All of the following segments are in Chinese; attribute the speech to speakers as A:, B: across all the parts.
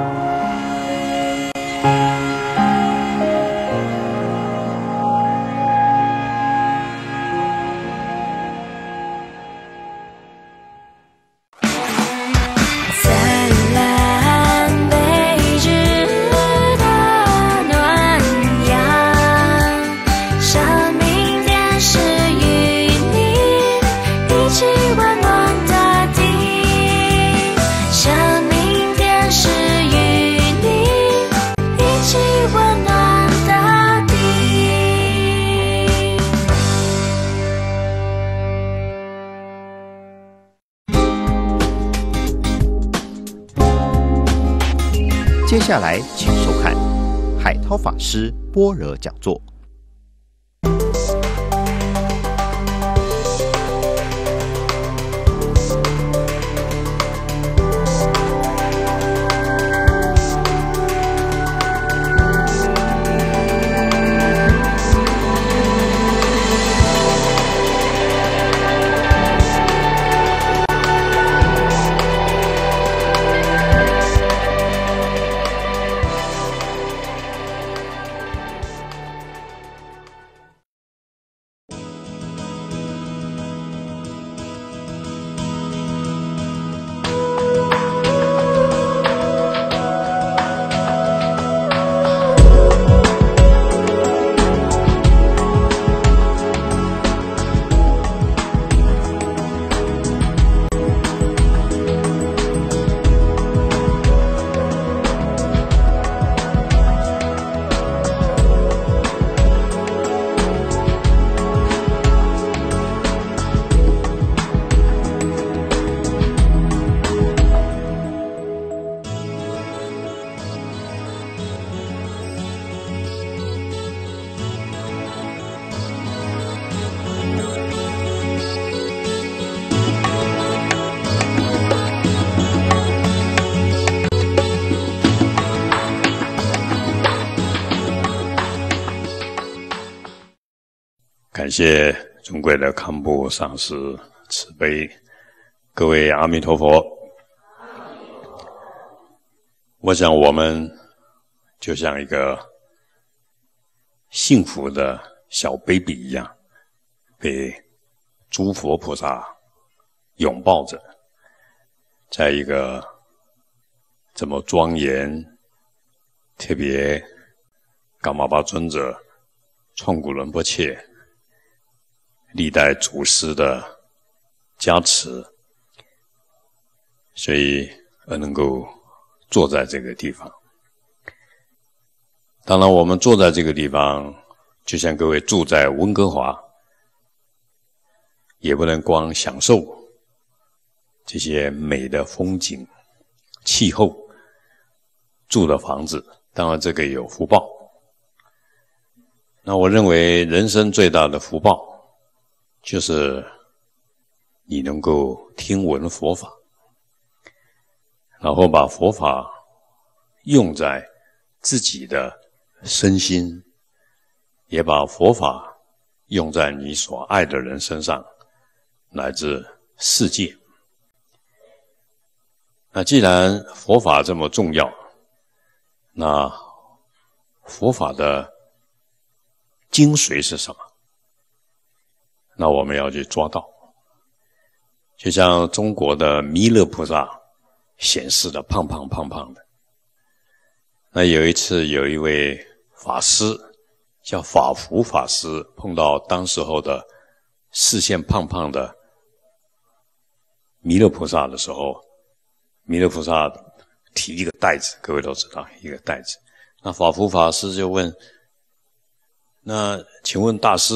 A: Amen. 之般若讲座。谢谢尊贵的堪布上师慈悲，各位阿弥陀佛。我想我们就像一个幸福的小 baby 一样，被诸佛菩萨拥抱着，在一个这么庄严、特别伽玛巴尊者创古伦波切。历代祖师的加持，所以而能够坐在这个地方。当然，我们坐在这个地方，就像各位住在温哥华，也不能光享受这些美的风景、气候、住的房子。当然，这个有福报。那我认为，人生最大的福报。就是你能够听闻佛法，然后把佛法用在自己的身心，也把佛法用在你所爱的人身上，乃至世界。那既然佛法这么重要，那佛法的精髓是什么？那我们要去抓到，就像中国的弥勒菩萨显示的胖胖胖胖的。那有一次，有一位法师叫法福法师，碰到当时候的视线胖胖的弥勒菩萨的时候，弥勒菩萨提一个袋子，各位都知道一个袋子。那法福法师就问：“那请问大师，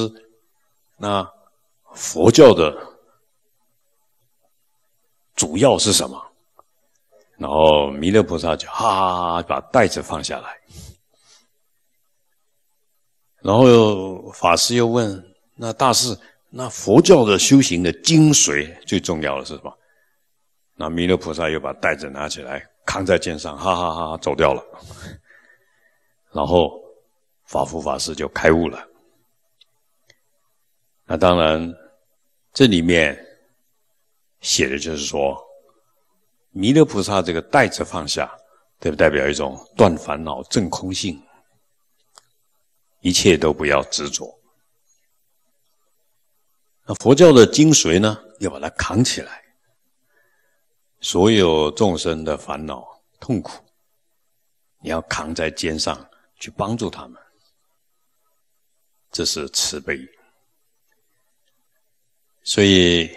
A: 那？”佛教的主要是什么？然后弥勒菩萨就哈哈哈把袋子放下来，然后又法师又问：“那大师，那佛教的修行的精髓最重要的是什么？”那弥勒菩萨又把袋子拿起来扛在肩上，哈哈哈走掉了。然后法福法师就开悟了。那当然。这里面写的就是说，弥勒菩萨这个带着放下，对不代表一种断烦恼、证空性，一切都不要执着。那佛教的精髓呢，要把它扛起来，所有众生的烦恼痛苦，你要扛在肩上去帮助他们，这是慈悲。所以，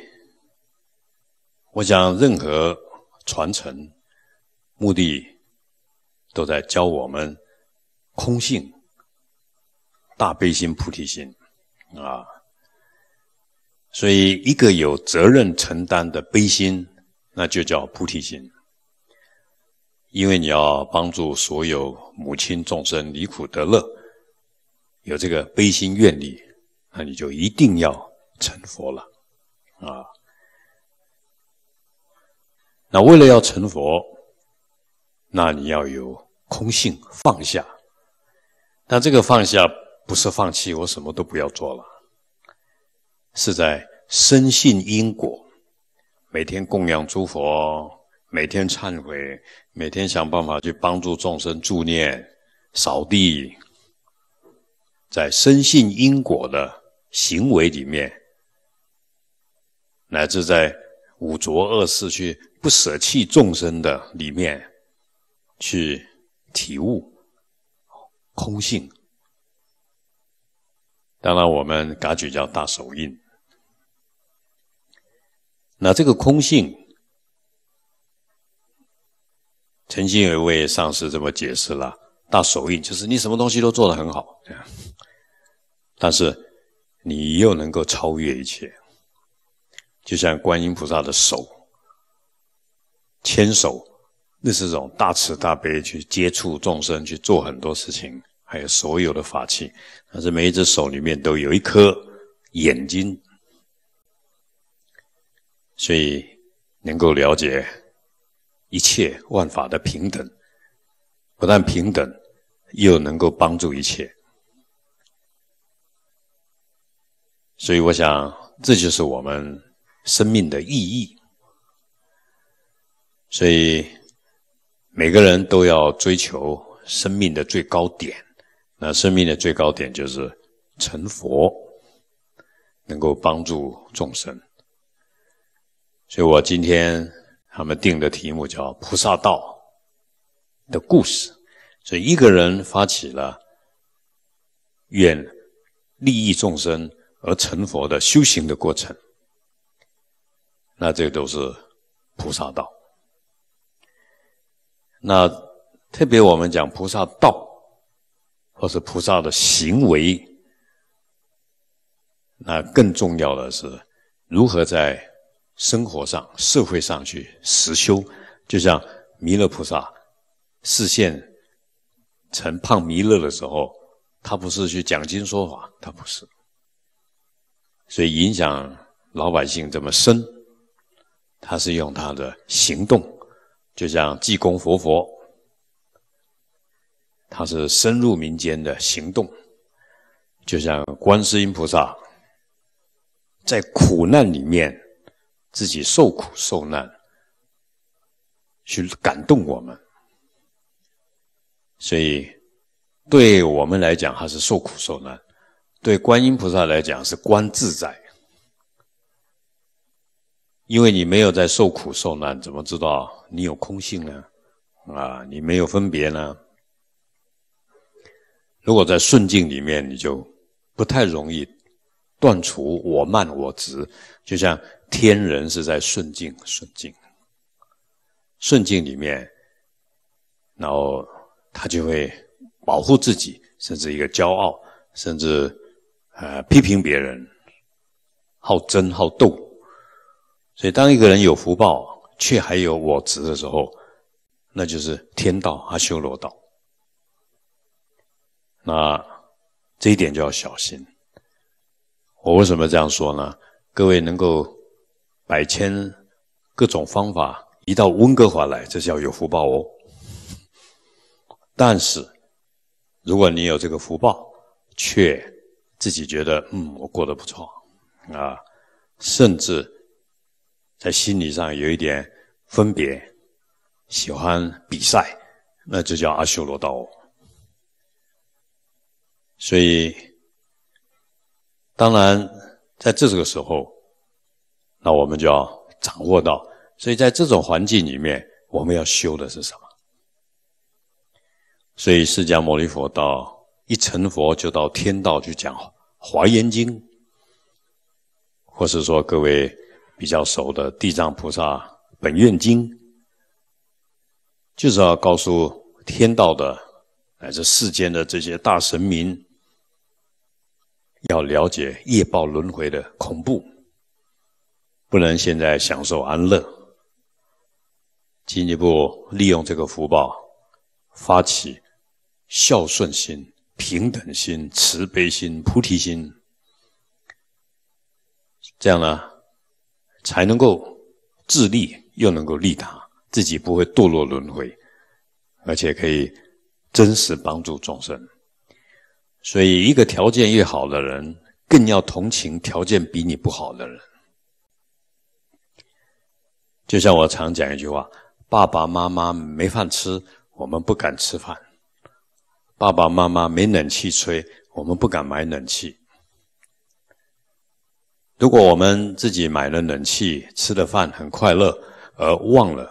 A: 我想，任何传承目的都在教我们空性、大悲心、菩提心啊。所以，一个有责任承担的悲心，那就叫菩提心。因为你要帮助所有母亲众生离苦得乐，有这个悲心愿力，那你就一定要成佛了。啊，那为了要成佛，那你要有空性放下，但这个放下不是放弃，我什么都不要做了，是在深信因果，每天供养诸佛，每天忏悔，每天想办法去帮助众生，助念、扫地，在深信因果的行为里面。乃至在五浊恶世去不舍弃众生的里面去体悟空性，当然我们噶举叫大手印。那这个空性，曾经有一位上师这么解释了：大手印就是你什么东西都做得很好，但是你又能够超越一切。就像观音菩萨的手，牵手，那是种大慈大悲去接触众生，去做很多事情，还有所有的法器，但是每一只手里面都有一颗眼睛，所以能够了解一切万法的平等，不但平等，又能够帮助一切。所以我想，这就是我们。生命的意义，所以每个人都要追求生命的最高点。那生命的最高点就是成佛，能够帮助众生。所以我今天他们定的题目叫《菩萨道》的故事。所以一个人发起了愿利益众生而成佛的修行的过程。那这都是菩萨道。那特别我们讲菩萨道，或是菩萨的行为，那更重要的是如何在生活上、社会上去实修。就像弥勒菩萨视线成胖弥勒的时候，他不是去讲经说法，他不是，所以影响老百姓这么深。他是用他的行动，就像济公活佛，他是深入民间的行动；就像观世音菩萨，在苦难里面自己受苦受难，去感动我们。所以，对我们来讲还是受苦受难；对观音菩萨来讲是观自在。因为你没有在受苦受难，怎么知道你有空性呢？啊，你没有分别呢？如果在顺境里面，你就不太容易断除我慢我执。就像天人是在顺境，顺境，顺境里面，然后他就会保护自己，甚至一个骄傲，甚至呃批评别人，好争好斗。所以，当一个人有福报却还有我执的时候，那就是天道阿修罗道。那这一点就要小心。我为什么这样说呢？各位能够百千各种方法移到温哥华来，这叫有福报哦。但是，如果你有这个福报，却自己觉得嗯，我过得不错啊，甚至。在心理上有一点分别，喜欢比赛，那就叫阿修罗道。所以，当然，在这个时候，那我们就要掌握到。所以在这种环境里面，我们要修的是什么？所以，释迦牟尼佛道一成佛，就到天道去讲《华严经》，或是说各位。比较熟的《地藏菩萨本愿经》，就是要告诉天道的乃至世间的这些大神明，要了解业报轮回的恐怖，不能现在享受安乐，进一步利用这个福报，发起孝顺心、平等心、慈悲心、菩提心，这样呢？才能够自立，又能够利他，自己不会堕落轮回，而且可以真实帮助众生。所以，一个条件越好的人，更要同情条件比你不好的人。就像我常讲一句话：“爸爸妈妈没饭吃，我们不敢吃饭；爸爸妈妈没冷气吹，我们不敢买冷气。”如果我们自己买了冷气，吃了饭很快乐，而忘了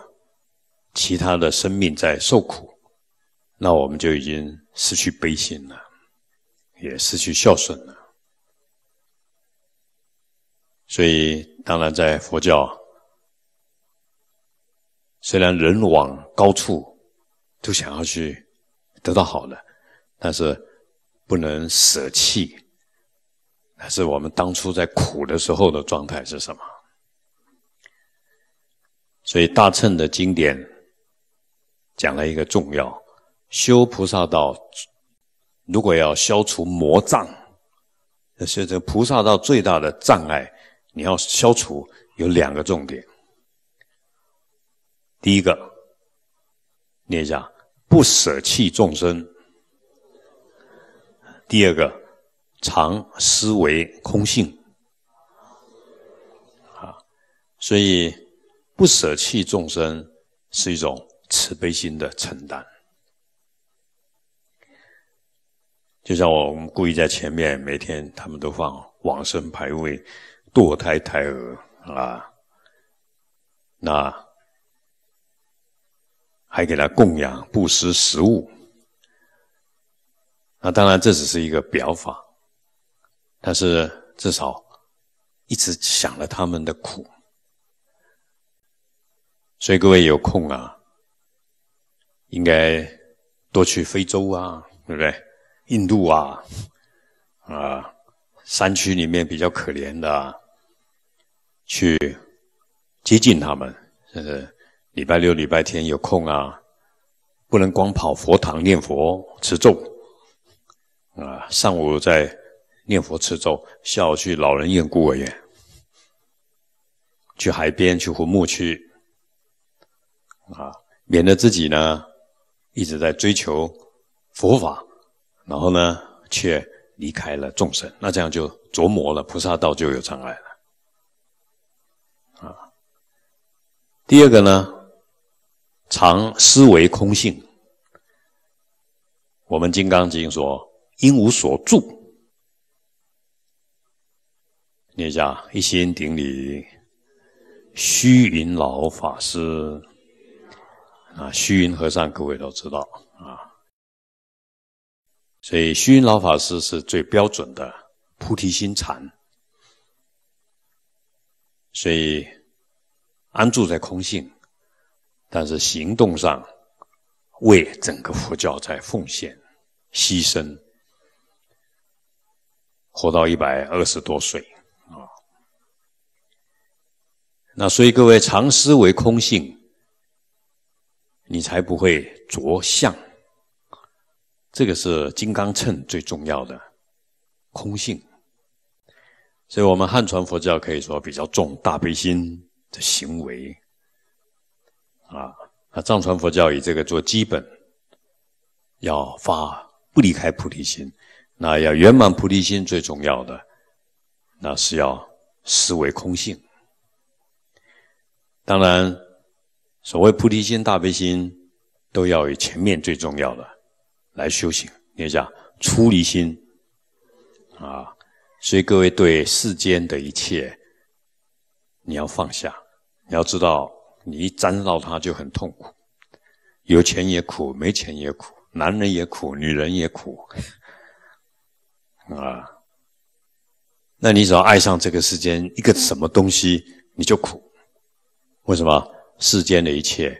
A: 其他的生命在受苦，那我们就已经失去悲心了，也失去孝顺了。所以，当然在佛教，虽然人往高处都想要去得到好的，但是不能舍弃。还是我们当初在苦的时候的状态是什么？所以大乘的经典讲了一个重要：修菩萨道，如果要消除魔障，这是这菩萨道最大的障碍。你要消除，有两个重点。第一个，念一下：不舍弃众生。第二个。常思维空性啊，所以不舍弃众生是一种慈悲心的承担。就像我们故意在前面每天，他们都放往生牌位、堕胎胎儿啊，那还给他供养布施食物。那当然，这只是一个表法。但是至少一直想了他们的苦，所以各位有空啊，应该多去非洲啊，对不对？印度啊，啊，山区里面比较可怜的，去接近他们。就是礼拜六、礼拜天有空啊，不能光跑佛堂念佛持咒啊，上午在。念佛粥，咒，午去老人院、孤儿院，去海边、去坟墓区，啊，免得自己呢一直在追求佛法，然后呢却离开了众生，那这样就琢磨了，菩萨道就有障碍了。啊，第二个呢，常思维空性，我们《金刚经》说：“因无所住。”念一下，一心顶礼虚云老法师啊，虚云和尚，各位都知道啊。所以虚云老法师是最标准的菩提心禅，所以安住在空性，但是行动上为整个佛教在奉献、牺牲，活到一百二十多岁。那所以各位常思维空性，你才不会着相。这个是金刚秤最重要的空性。所以我们汉传佛教可以说比较重大悲心的行为啊，那藏传佛教以这个做基本，要发不离开菩提心，那要圆满菩提心最重要的，那是要思维空性。当然，所谓菩提心、大悲心，都要以前面最重要的来修行。你讲出离心啊，所以各位对世间的一切，你要放下，你要知道，你一沾到它就很痛苦。有钱也苦，没钱也苦，男人也苦，女人也苦啊。那你只要爱上这个世间一个什么东西，你就苦。为什么世间的一切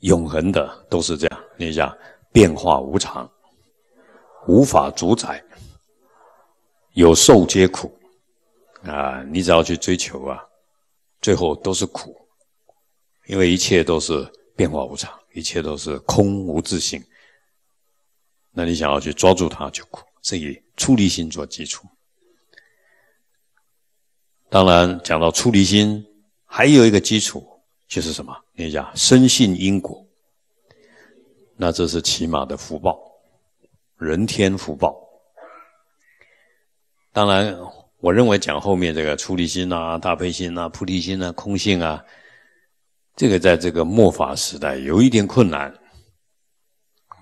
A: 永恒的都是这样？你想变化无常，无法主宰，有受皆苦啊！你只要去追求啊，最后都是苦，因为一切都是变化无常，一切都是空无自性。那你想要去抓住它，就苦。是以出离心做基础。当然，讲到出离心。还有一个基础就是什么？你讲生信因果，那这是起码的福报，人天福报。当然，我认为讲后面这个出离心呐、大悲心呐、菩提心呐、空性啊，这个在这个末法时代有一点困难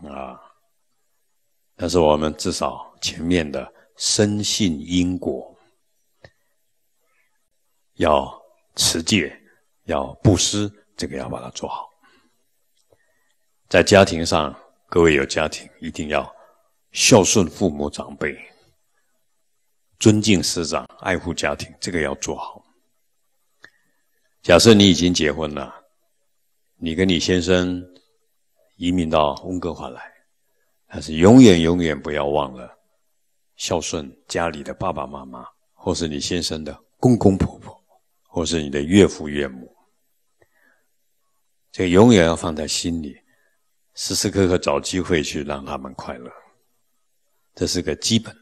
A: 啊。但是我们至少前面的生信因果要。持戒，要布施，这个要把它做好。在家庭上，各位有家庭，一定要孝顺父母长辈，尊敬师长，爱护家庭，这个要做好。假设你已经结婚了，你跟你先生移民到温哥华来，还是永远永远不要忘了孝顺家里的爸爸妈妈，或是你先生的公公婆婆。或是你的岳父岳母，这个永远要放在心里，时时刻刻找机会去让他们快乐，这是个基本。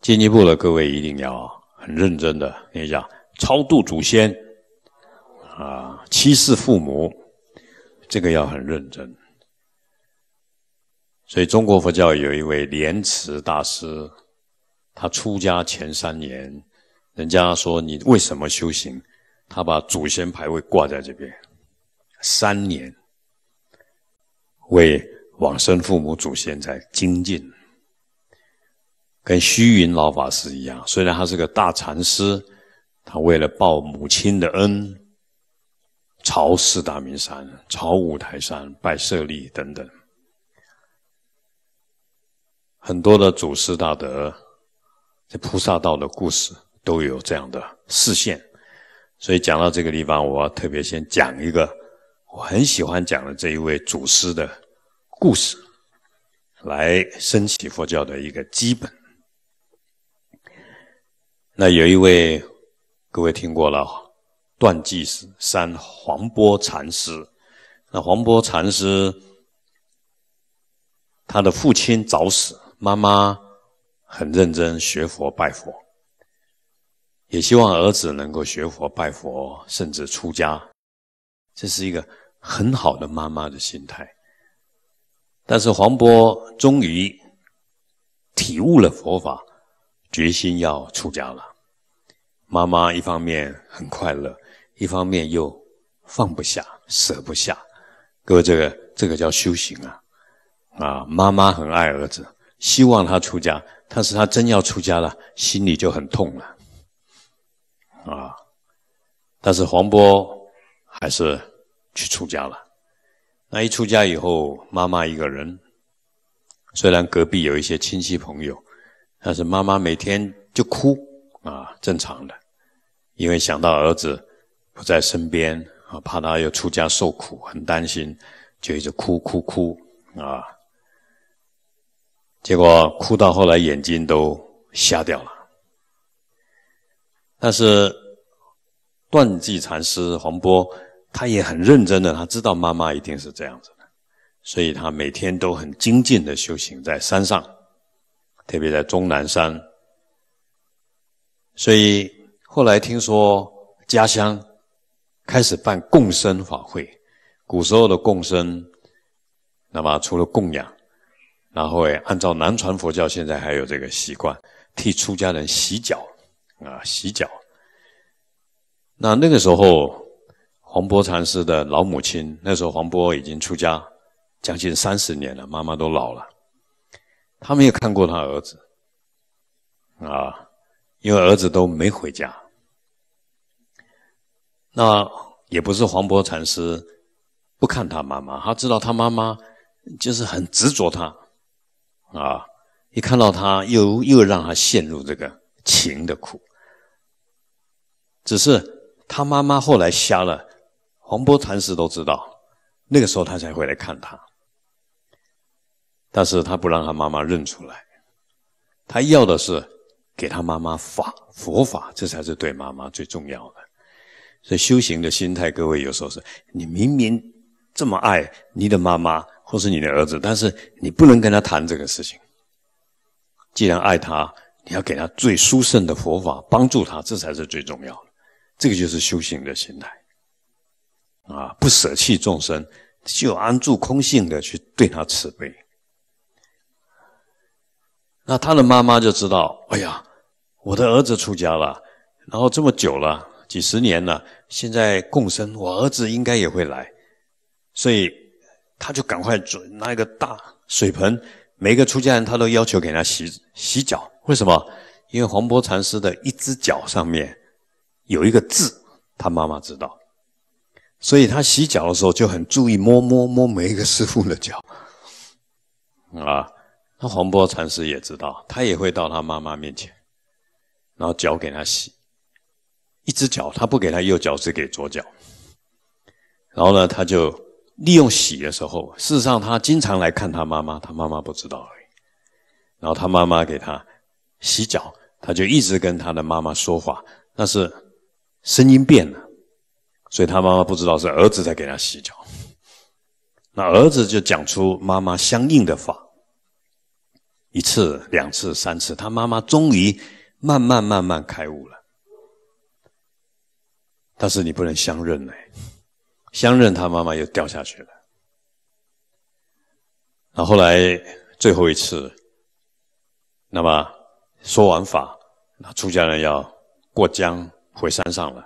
A: 进一步的，各位一定要很认真的，念一下超度祖先，啊，七世父母，这个要很认真。所以，中国佛教有一位莲池大师，他出家前三年。人家说你为什么修行？他把祖先牌位挂在这边，三年为往生父母祖先在精进，跟虚云老法师一样。虽然他是个大禅师，他为了报母亲的恩，朝四大名山，朝五台山拜舍利等等，很多的祖师大德、菩萨道的故事。都有这样的视线，所以讲到这个地方，我要特别先讲一个我很喜欢讲的这一位祖师的故事，来升起佛教的一个基本。那有一位，各位听过了，断计师三黄波禅师。那黄波禅师，他的父亲早死，妈妈很认真学佛拜佛。也希望儿子能够学佛、拜佛，甚至出家，这是一个很好的妈妈的心态。但是黄波终于体悟了佛法，决心要出家了。妈妈一方面很快乐，一方面又放不下、舍不下。各位，这个这个叫修行啊！啊，妈妈很爱儿子，希望他出家，但是他真要出家了，心里就很痛了。啊！但是黄波还是去出家了。那一出家以后，妈妈一个人，虽然隔壁有一些亲戚朋友，但是妈妈每天就哭啊，正常的，因为想到儿子不在身边啊，怕他又出家受苦，很担心，就一直哭哭哭啊。结果哭到后来，眼睛都瞎掉了。但是，断际禅师黄波，他也很认真的，他知道妈妈一定是这样子的，所以他每天都很精进的修行在山上，特别在终南山。所以后来听说家乡开始办共生法会，古时候的共生，那么除了供养，然后也按照南传佛教现在还有这个习惯，替出家人洗脚。啊，洗脚。那那个时候，黄波禅师的老母亲，那时候黄波已经出家将近三十年了，妈妈都老了，他没有看过他儿子。啊，因为儿子都没回家。那也不是黄波禅师不看他妈妈，他知道他妈妈就是很执着他，啊，一看到他又又让他陷入这个情的苦。只是他妈妈后来瞎了，黄波禅师都知道，那个时候他才回来看他，但是他不让他妈妈认出来，他要的是给他妈妈法佛法，这才是对妈妈最重要的。所以修行的心态，各位有时候是，你明明这么爱你的妈妈或是你的儿子，但是你不能跟他谈这个事情。既然爱他，你要给他最殊胜的佛法，帮助他，这才是最重要的。这个就是修行的心态，啊，不舍弃众生，就安住空性的去对他慈悲。那他的妈妈就知道，哎呀，我的儿子出家了，然后这么久了，几十年了，现在共生，我儿子应该也会来，所以他就赶快准拿一个大水盆，每个出家人他都要求给他洗洗脚，为什么？因为黄檗禅师的一只脚上面。有一个字，他妈妈知道，所以他洗脚的时候就很注意摸摸摸每一个师傅的脚，啊，那黄波禅师也知道，他也会到他妈妈面前，然后脚给他洗，一只脚他不给他右脚，只给左脚，然后呢，他就利用洗的时候，事实上他经常来看他妈妈，他妈妈不知道，而已，然后他妈妈给他洗脚，他就一直跟他的妈妈说话，但是。声音变了，所以他妈妈不知道是儿子在给他洗脚。那儿子就讲出妈妈相应的法，一次、两次、三次，他妈妈终于慢慢慢慢开悟了。但是你不能相认呢，相认他妈妈又掉下去了。那后来最后一次，那么说完法，那出家人要过江。回山上了。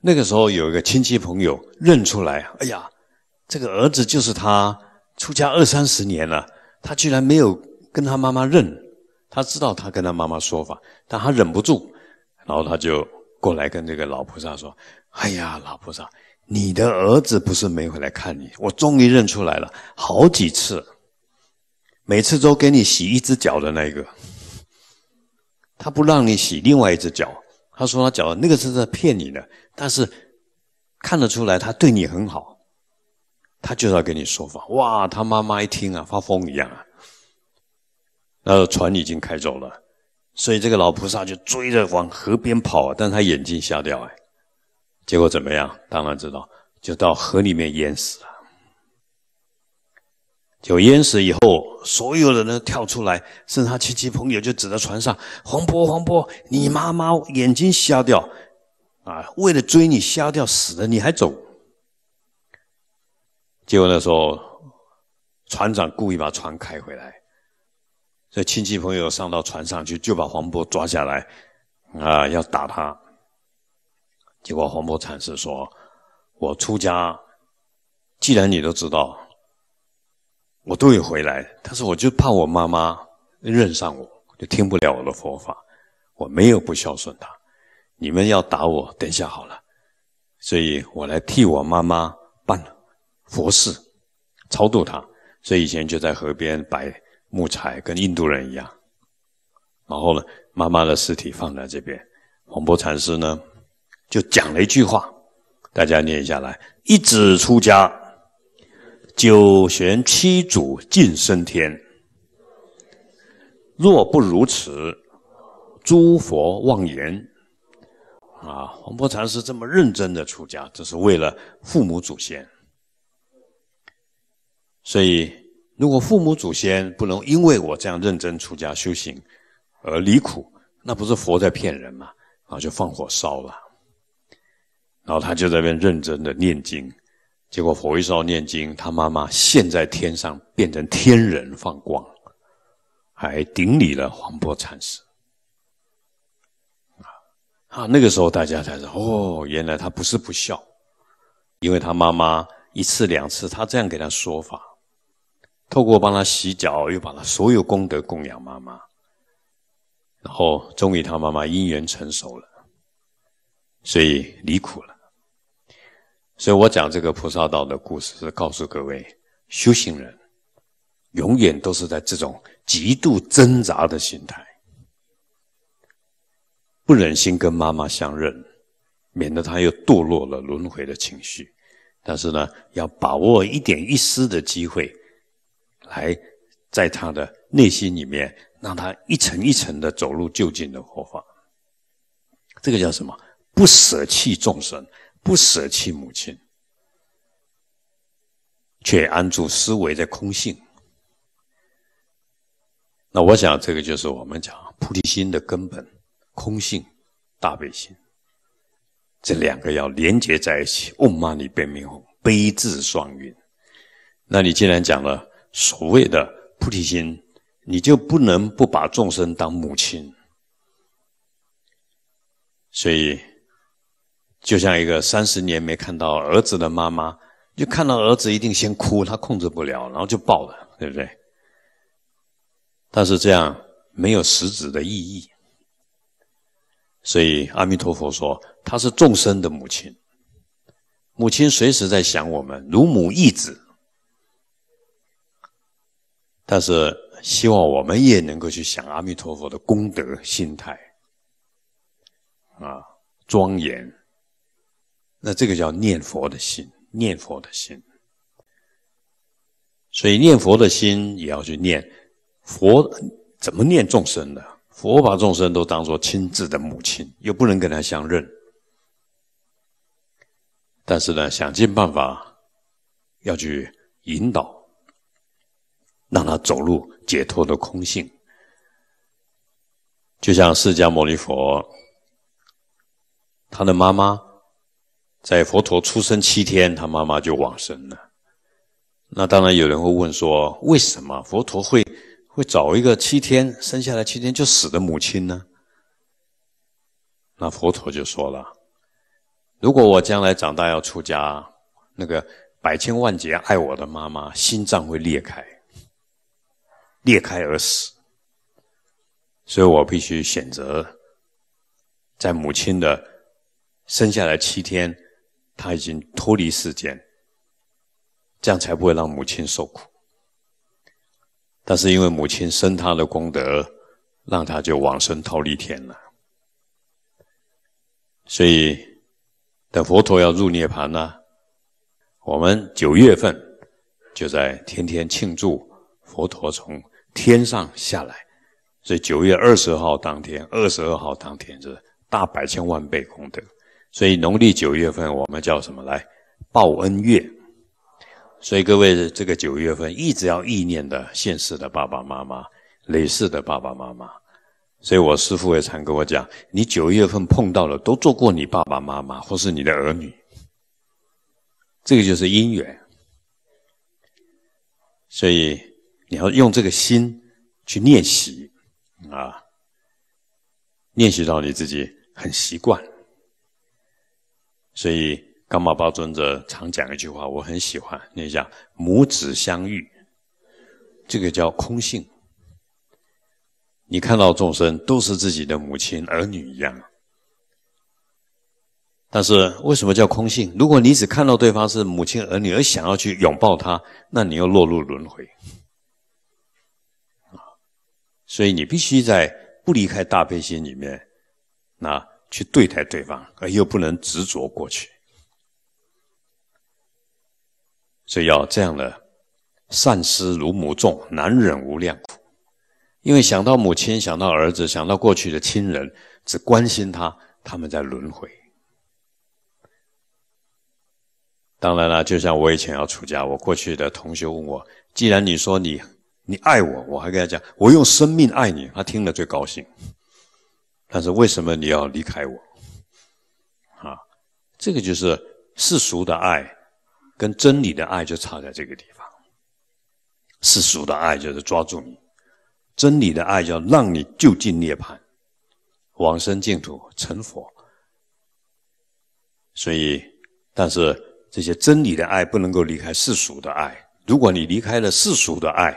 A: 那个时候有一个亲戚朋友认出来，哎呀，这个儿子就是他出家二三十年了，他居然没有跟他妈妈认。他知道他跟他妈妈说法，但他忍不住，然后他就过来跟这个老菩萨说：“哎呀，老菩萨，你的儿子不是没回来看你？我终于认出来了，好几次，每次都给你洗一只脚的那一个，他不让你洗另外一只脚。”他说：“他讲那个是在骗你的，但是看得出来他对你很好，他就是要跟你说法。”哇！他妈妈一听啊，发疯一样啊。然后船已经开走了，所以这个老菩萨就追着往河边跑，但他眼睛瞎掉哎，结果怎么样？当然知道，就到河里面淹死了。就淹死以后，所有的人都跳出来，剩他亲戚朋友就指着船上黄波，黄波，你妈妈眼睛瞎掉，啊，为了追你瞎掉死了，你还走？结果那时候，船长故意把船开回来，这亲戚朋友上到船上去就把黄波抓下来，啊，要打他。结果黄波禅师说：“我出家，既然你都知道。”我都有回来。他说：“我就怕我妈妈认上我，就听不了我的佛法。我没有不孝顺她，你们要打我，等一下好了。所以我来替我妈妈办佛事，超度她。所以以前就在河边摆木材，跟印度人一样。然后呢，妈妈的尸体放在这边。洪波禅师呢，就讲了一句话，大家念下来：一指出家。”九玄七祖尽升天，若不如此，诸佛妄言。啊，黄伯禅师这么认真的出家，这是为了父母祖先。所以，如果父母祖先不能因为我这样认真出家修行而离苦，那不是佛在骗人吗？啊，就放火烧了。然后他就在那边认真的念经。结果佛一烧念经，他妈妈现在天上变成天人放光，还顶礼了黄婆禅师。啊，那个时候大家才道，哦，原来他不是不孝，因为他妈妈一次两次他这样给他说法，透过帮他洗脚，又把他所有功德供养妈妈，然后终于他妈妈姻缘成熟了，所以离苦了。所以，我讲这个菩萨道的故事，是告诉各位，修行人永远都是在这种极度挣扎的心态，不忍心跟妈妈相认，免得她又堕落了轮回的情绪。但是呢，要把握一点一丝的机会，来在他的内心里面，让他一层一层的走入就近的佛法。这个叫什么？不舍弃众生。不舍弃母亲，却安住思维的空性。那我想，这个就是我们讲菩提心的根本，空性、大悲心，这两个要连接在一起。嗡嘛呢呗咪吽，悲智双运。那你既然讲了所谓的菩提心，你就不能不把众生当母亲，所以。就像一个三十年没看到儿子的妈妈，就看到儿子一定先哭，她控制不了，然后就抱了，对不对？但是这样没有实质的意义。所以阿弥陀佛说，他是众生的母亲，母亲随时在想我们，乳母一子。但是希望我们也能够去想阿弥陀佛的功德心态，啊，庄严。那这个叫念佛的心，念佛的心，所以念佛的心也要去念佛，怎么念众生的？佛把众生都当做亲自的母亲，又不能跟他相认，但是呢，想尽办法要去引导，让他走入解脱的空性。就像释迦牟尼佛，他的妈妈。在佛陀出生七天，他妈妈就往生了。那当然有人会问说，为什么佛陀会会找一个七天生下来七天就死的母亲呢？那佛陀就说了：，如果我将来长大要出家，那个百千万劫爱我的妈妈心脏会裂开，裂开而死，所以我必须选择在母亲的生下来七天。他已经脱离世间，这样才不会让母亲受苦。但是因为母亲生他的功德，让他就往生逃离天了。所以等佛陀要入涅盘呢，我们九月份就在天天庆祝佛陀从天上下来。所以九月二十号当天，二十二号当天是大百千万倍功德。所以农历九月份，我们叫什么来？报恩月。所以各位，这个九月份一直要意念的，现世的爸爸妈妈、累世的爸爸妈妈。所以我师父也常跟我讲，你九月份碰到了，都做过你爸爸妈妈或是你的儿女，这个就是因缘。所以你要用这个心去练习啊，练习到你自己很习惯。所以，伽巴巴尊者常讲一句话，我很喜欢，那叫“母子相遇”，这个叫空性。你看到众生都是自己的母亲儿女一样，但是为什么叫空性？如果你只看到对方是母亲儿女，而想要去拥抱他，那你又落入轮回啊！所以你必须在不离开大悲心里面，那。去对待对方，而又不能执着过去，所以要这样的。善思如母重，难忍无量苦。因为想到母亲，想到儿子，想到过去的亲人，只关心他，他们在轮回。当然了，就像我以前要出家，我过去的同学问我，既然你说你你爱我，我还跟他讲，我用生命爱你，他听了最高兴。但是为什么你要离开我？啊，这个就是世俗的爱，跟真理的爱就差在这个地方。世俗的爱就是抓住你，真理的爱叫让你就近涅槃，往生净土成佛。所以，但是这些真理的爱不能够离开世俗的爱。如果你离开了世俗的爱，